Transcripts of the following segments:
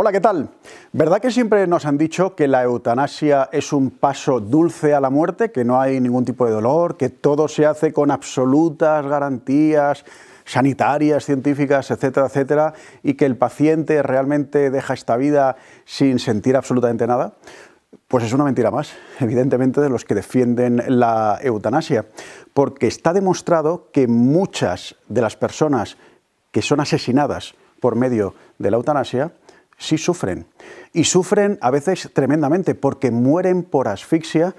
Hola, ¿qué tal? ¿Verdad que siempre nos han dicho que la eutanasia es un paso dulce a la muerte, que no hay ningún tipo de dolor, que todo se hace con absolutas garantías sanitarias, científicas, etcétera, etcétera, y que el paciente realmente deja esta vida sin sentir absolutamente nada? Pues es una mentira más, evidentemente, de los que defienden la eutanasia, porque está demostrado que muchas de las personas que son asesinadas por medio de la eutanasia sí sufren. Y sufren a veces tremendamente porque mueren por asfixia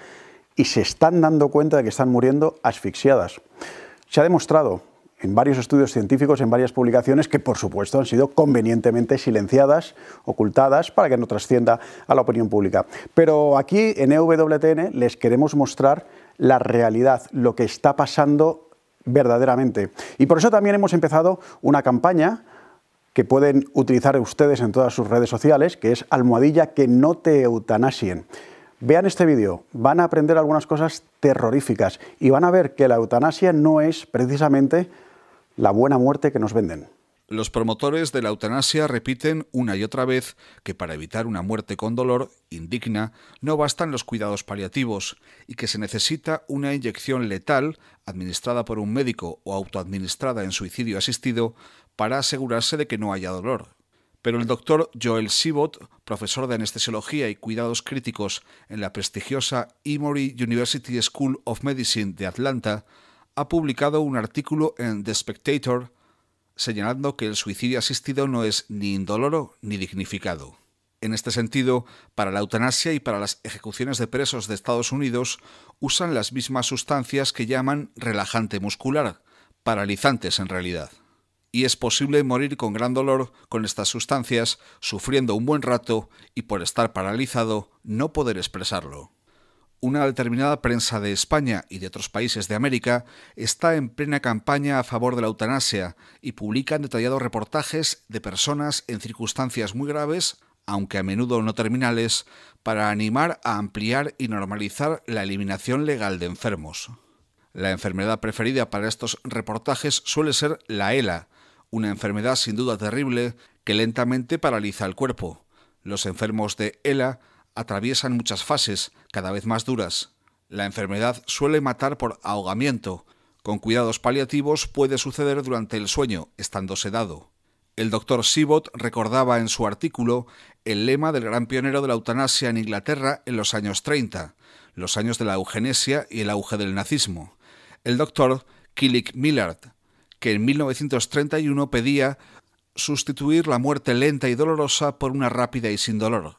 y se están dando cuenta de que están muriendo asfixiadas. Se ha demostrado en varios estudios científicos, en varias publicaciones, que por supuesto han sido convenientemente silenciadas, ocultadas, para que no trascienda a la opinión pública. Pero aquí en EWTN les queremos mostrar la realidad, lo que está pasando verdaderamente. Y por eso también hemos empezado una campaña que pueden utilizar ustedes en todas sus redes sociales, que es almohadilla que no te eutanasien. Vean este vídeo, van a aprender algunas cosas terroríficas y van a ver que la eutanasia no es precisamente la buena muerte que nos venden. Los promotores de la eutanasia repiten una y otra vez que para evitar una muerte con dolor indigna no bastan los cuidados paliativos y que se necesita una inyección letal administrada por un médico o autoadministrada en suicidio asistido para asegurarse de que no haya dolor. Pero el doctor Joel Sibot, profesor de anestesiología y cuidados críticos en la prestigiosa Emory University School of Medicine de Atlanta, ha publicado un artículo en The Spectator señalando que el suicidio asistido no es ni indoloro ni dignificado. En este sentido, para la eutanasia y para las ejecuciones de presos de Estados Unidos usan las mismas sustancias que llaman relajante muscular, paralizantes en realidad y es posible morir con gran dolor con estas sustancias, sufriendo un buen rato y por estar paralizado no poder expresarlo. Una determinada prensa de España y de otros países de América está en plena campaña a favor de la eutanasia y publican detallados reportajes de personas en circunstancias muy graves, aunque a menudo no terminales, para animar a ampliar y normalizar la eliminación legal de enfermos. La enfermedad preferida para estos reportajes suele ser la ELA, una enfermedad sin duda terrible que lentamente paraliza el cuerpo. Los enfermos de ELA atraviesan muchas fases, cada vez más duras. La enfermedad suele matar por ahogamiento. Con cuidados paliativos puede suceder durante el sueño, estando sedado. El doctor Sibot recordaba en su artículo el lema del gran pionero de la eutanasia en Inglaterra en los años 30, los años de la eugenesia y el auge del nazismo. El doctor Killick Millard que en 1931 pedía sustituir la muerte lenta y dolorosa por una rápida y sin dolor.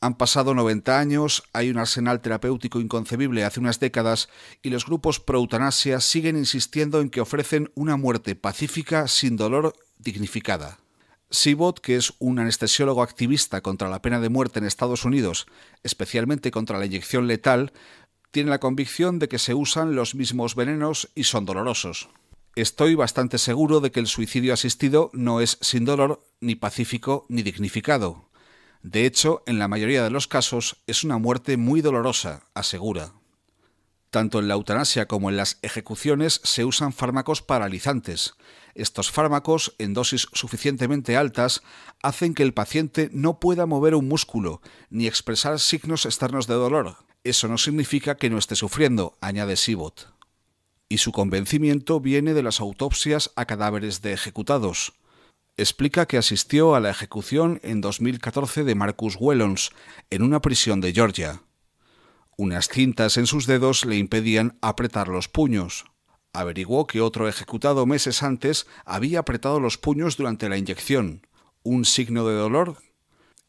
Han pasado 90 años, hay un arsenal terapéutico inconcebible hace unas décadas y los grupos pro eutanasia siguen insistiendo en que ofrecen una muerte pacífica, sin dolor, dignificada. Sibot, que es un anestesiólogo activista contra la pena de muerte en Estados Unidos, especialmente contra la inyección letal, tiene la convicción de que se usan los mismos venenos y son dolorosos. Estoy bastante seguro de que el suicidio asistido no es sin dolor, ni pacífico, ni dignificado. De hecho, en la mayoría de los casos es una muerte muy dolorosa, asegura. Tanto en la eutanasia como en las ejecuciones se usan fármacos paralizantes. Estos fármacos, en dosis suficientemente altas, hacen que el paciente no pueda mover un músculo ni expresar signos externos de dolor. Eso no significa que no esté sufriendo, añade Sibot y su convencimiento viene de las autopsias a cadáveres de ejecutados. Explica que asistió a la ejecución en 2014 de Marcus Wellons en una prisión de Georgia. Unas cintas en sus dedos le impedían apretar los puños. Averiguó que otro ejecutado meses antes había apretado los puños durante la inyección, un signo de dolor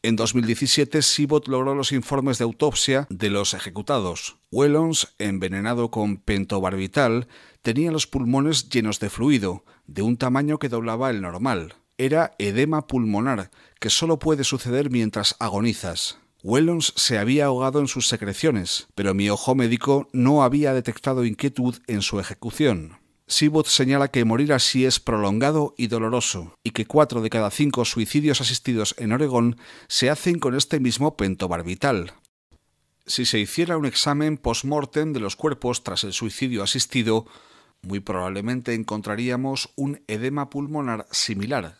en 2017, Sibot logró los informes de autopsia de los ejecutados. Wellons, envenenado con pentobarbital, tenía los pulmones llenos de fluido, de un tamaño que doblaba el normal. Era edema pulmonar, que solo puede suceder mientras agonizas. Wellons se había ahogado en sus secreciones, pero mi ojo médico no había detectado inquietud en su ejecución. Sibut señala que morir así es prolongado y doloroso, y que cuatro de cada cinco suicidios asistidos en Oregón se hacen con este mismo pentobarbital. Si se hiciera un examen post-mortem de los cuerpos tras el suicidio asistido, muy probablemente encontraríamos un edema pulmonar similar.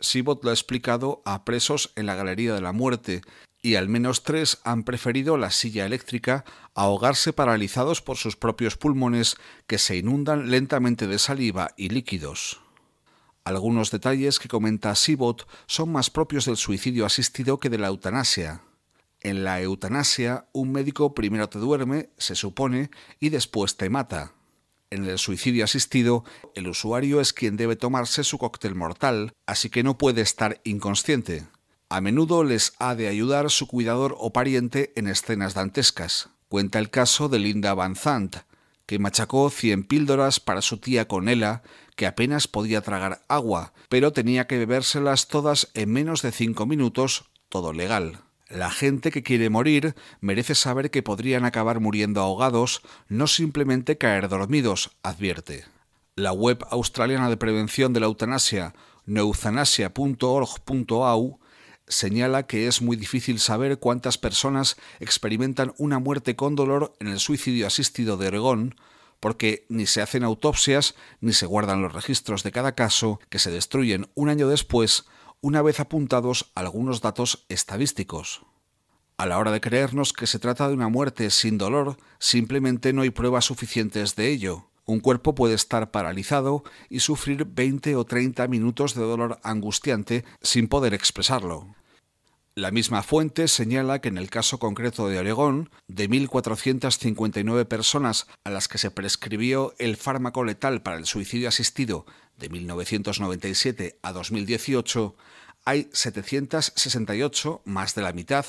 Sibot lo ha explicado a presos en la Galería de la Muerte, y al menos tres han preferido la silla eléctrica a ahogarse paralizados por sus propios pulmones que se inundan lentamente de saliva y líquidos. Algunos detalles que comenta Sibot son más propios del suicidio asistido que de la eutanasia. En la eutanasia, un médico primero te duerme, se supone, y después te mata. En el suicidio asistido, el usuario es quien debe tomarse su cóctel mortal, así que no puede estar inconsciente. A menudo les ha de ayudar su cuidador o pariente en escenas dantescas. Cuenta el caso de Linda Van Zandt, que machacó 100 píldoras para su tía Conela, que apenas podía tragar agua, pero tenía que bebérselas todas en menos de cinco minutos, todo legal. La gente que quiere morir merece saber que podrían acabar muriendo ahogados, no simplemente caer dormidos, advierte. La web australiana de prevención de la eutanasia, neuthanasia.org.au, señala que es muy difícil saber cuántas personas experimentan una muerte con dolor en el suicidio asistido de Oregón, porque ni se hacen autopsias ni se guardan los registros de cada caso, que se destruyen un año después, una vez apuntados algunos datos estadísticos. A la hora de creernos que se trata de una muerte sin dolor, simplemente no hay pruebas suficientes de ello. Un cuerpo puede estar paralizado y sufrir 20 o 30 minutos de dolor angustiante sin poder expresarlo. La misma fuente señala que en el caso concreto de Oregón, de 1.459 personas a las que se prescribió el fármaco letal para el suicidio asistido de 1997 a 2018, hay 768, más de la mitad,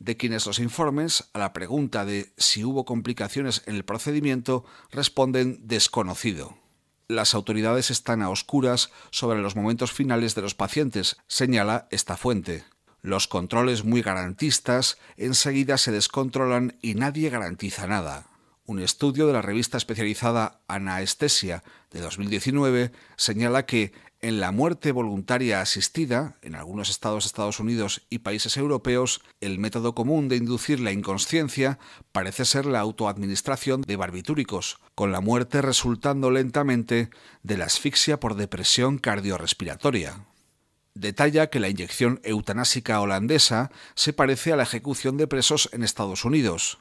de quienes los informes a la pregunta de si hubo complicaciones en el procedimiento responden desconocido. Las autoridades están a oscuras sobre los momentos finales de los pacientes, señala esta fuente. Los controles muy garantistas enseguida se descontrolan y nadie garantiza nada. Un estudio de la revista especializada Anaestesia de 2019 señala que en la muerte voluntaria asistida, en algunos estados de Estados Unidos y países europeos, el método común de inducir la inconsciencia parece ser la autoadministración de barbitúricos, con la muerte resultando lentamente de la asfixia por depresión cardiorrespiratoria detalla que la inyección eutanásica holandesa se parece a la ejecución de presos en Estados Unidos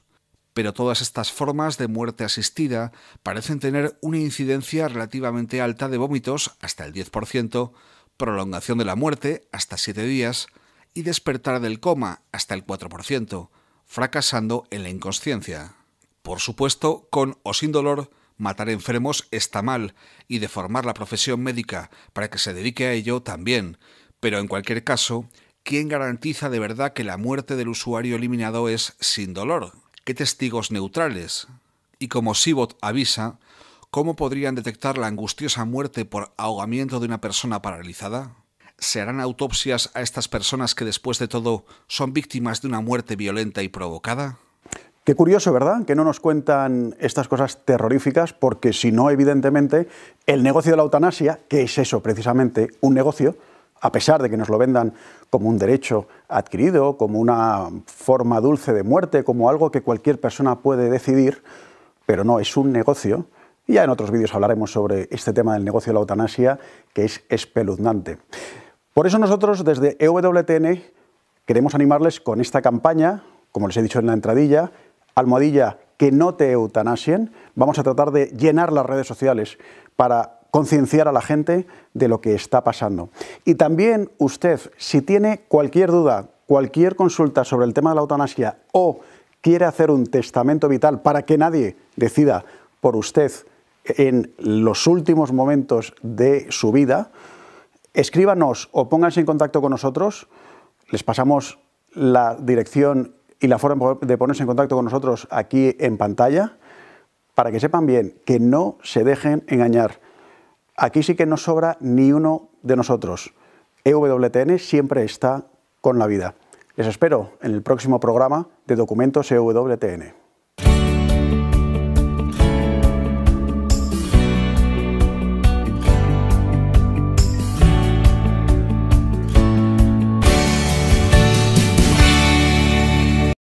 pero todas estas formas de muerte asistida parecen tener una incidencia relativamente alta de vómitos hasta el 10%, prolongación de la muerte hasta 7 días y despertar del coma hasta el 4%, fracasando en la inconsciencia. Por supuesto, con o sin dolor, matar enfermos está mal y deformar la profesión médica para que se dedique a ello también, pero en cualquier caso, ¿quién garantiza de verdad que la muerte del usuario eliminado es sin dolor? qué testigos neutrales, y como Sibot avisa, ¿cómo podrían detectar la angustiosa muerte por ahogamiento de una persona paralizada? ¿Se harán autopsias a estas personas que después de todo son víctimas de una muerte violenta y provocada? Qué curioso, ¿verdad? Que no nos cuentan estas cosas terroríficas, porque si no, evidentemente, el negocio de la eutanasia, que es eso precisamente, un negocio, a pesar de que nos lo vendan como un derecho adquirido, como una forma dulce de muerte, como algo que cualquier persona puede decidir, pero no, es un negocio. Y ya en otros vídeos hablaremos sobre este tema del negocio de la eutanasia, que es espeluznante. Por eso nosotros desde EWTN queremos animarles con esta campaña, como les he dicho en la entradilla, almohadilla que no te eutanasien. Vamos a tratar de llenar las redes sociales para concienciar a la gente de lo que está pasando. Y también usted, si tiene cualquier duda, cualquier consulta sobre el tema de la eutanasia o quiere hacer un testamento vital para que nadie decida por usted en los últimos momentos de su vida, escríbanos o pónganse en contacto con nosotros. Les pasamos la dirección y la forma de ponerse en contacto con nosotros aquí en pantalla para que sepan bien que no se dejen engañar. Aquí sí que no sobra ni uno de nosotros. EWTN siempre está con la vida. Les espero en el próximo programa de Documentos EWTN.